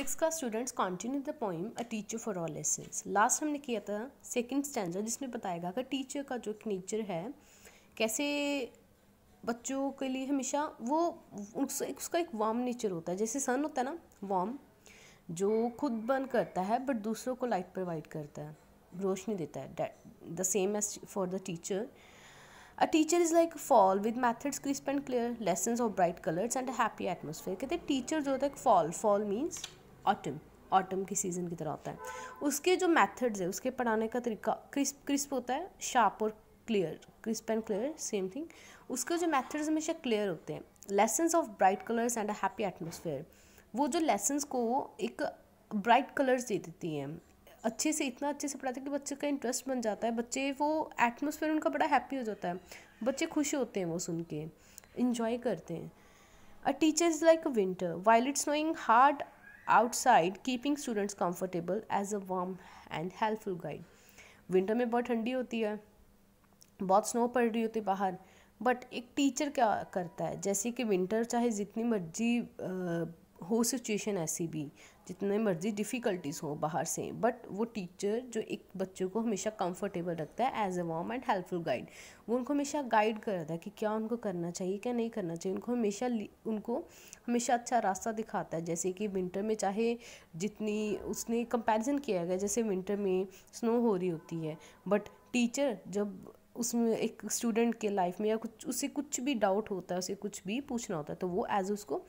six का students continue the poem a teacher for all lessons last हमने किया था सेकेंड स्टैंडर्ड जिसमें बताएगा कि टीचर का जो नेचर है कैसे बच्चों के लिए हमेशा वो उस, उसका एक वार्म नेचर होता है जैसे सन होता है ना वार्म जो खुद बर्न करता है बट दूसरों को लाइट प्रोवाइड करता है रोशनी देता है the same as for the teacher a teacher is like fall with methods crisp and clear lesson of bright colours and a happy atmosphere कहते हैं टीचर जो होता है fall fall means autumn autumn के सीज़न की तरह होता है उसके जो मेथड्स है उसके पढ़ाने का तरीका क्रिस्प क्रिस्प होता है शार्प और clear crisp and clear same thing उसके जो मेथड्स हमेशा क्लियर होते हैं lessons of bright colours and a happy atmosphere वो जो लेसन्स को एक ब्राइट कलर्स दे देती हैं अच्छे से इतना अच्छे से पढ़ाते हैं कि बच्चे का इंटरेस्ट बन जाता है बच्चे वो एटमोसफेयर उनका बड़ा हैप्पी हो जाता है बच्चे खुश होते हैं वो सुन के इंजॉय करते हैं a teacher is like a winter while it's snowing hard outside keeping students comfortable as a warm and helpful guide winter में बहुत ठंडी होती है बहुत स्नो पड़ रही होती है बाहर बट एक टीचर क्या करता है जैसे कि विंटर चाहे जितनी मर्जी हो सिचुएशन ऐसी भी जितने मर्जी डिफ़िकल्टीज़ हो बाहर से बट वो टीचर जो एक बच्चे को हमेशा कंफर्टेबल रखता है as a warm and helpful guide वो उनको हमेशा गाइड करता है कि क्या उनको करना चाहिए क्या नहीं करना चाहिए उनको हमेशा उनको हमेशा अच्छा रास्ता दिखाता है जैसे कि विंटर में चाहे जितनी उसने कंपेरिजन किया गया जैसे विंटर में स्नो हो रही होती है बट टीचर जब उसमें एक स्टूडेंट के लाइफ में या कुछ उसे कुछ भी डाउट होता है उसे कुछ भी पूछना होता है तो वो एज उसको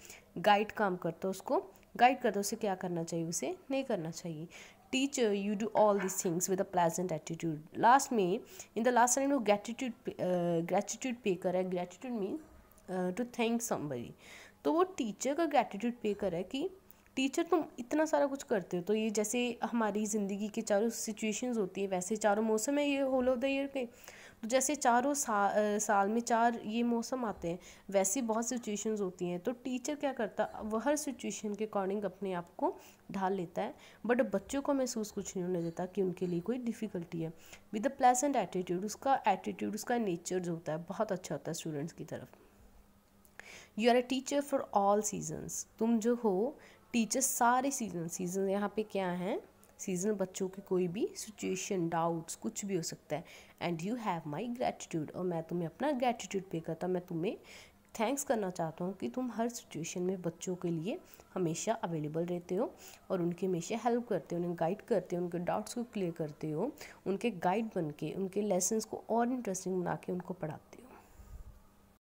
गाइड काम करता है उसको गाइड करता है उसे क्या करना चाहिए उसे नहीं करना चाहिए teacher you do all this things with a pleasant attitude last में इन द लास्ट टाइम वो ग्रेटिट्यूड ग्रेटिट्यूड पे कर है gratitude mean to thank somebody तो वो टीचर का ग्रेटिट्यूड पे कर है कि टीचर तुम इतना सारा कुछ करते हो तो ये जैसे हमारी ज़िंदगी के चारों सिचुएशंस होती हैं वैसे चारों मौसम है ये होल ऑफ द ईयर के तो जैसे चारों सा, साल में चार ये मौसम आते हैं वैसे बहुत सिचुएशंस होती हैं तो टीचर क्या करता वह हर सिचुएशन के अकॉर्डिंग अपने आप को ढाल लेता है बट बच्चों को महसूस कुछ नहीं होने देता कि उनके लिए कोई डिफ़िकल्टी है विद अ प्लेसेंट एटीट्यूड उसका एटीट्यूड उसका नेचर जो होता है बहुत अच्छा होता है स्टूडेंट्स की तरफ you are a teacher for all seasons तुम जो हो टीचर्स सारे सीज़न सीज़न यहाँ पे क्या हैं सीज़न बच्चों के कोई भी सिचुएशन डाउट्स कुछ भी हो सकता है and you have my gratitude और मैं तुम्हें अपना ग्रेटिट्यूड पे करता मैं तुम्हें थैंक्स करना चाहता हूँ कि तुम हर सिचुएशन में बच्चों के लिए हमेशा अवेलेबल रहते हो और उनकी हमेशा हेल्प करते हो उन्हें गाइड करते हो उनके डाउट्स को क्लियर करते हो उनके गाइड बन के उनके लेसन को और इंटरेस्टिंग बना के उनको पढ़ाते हो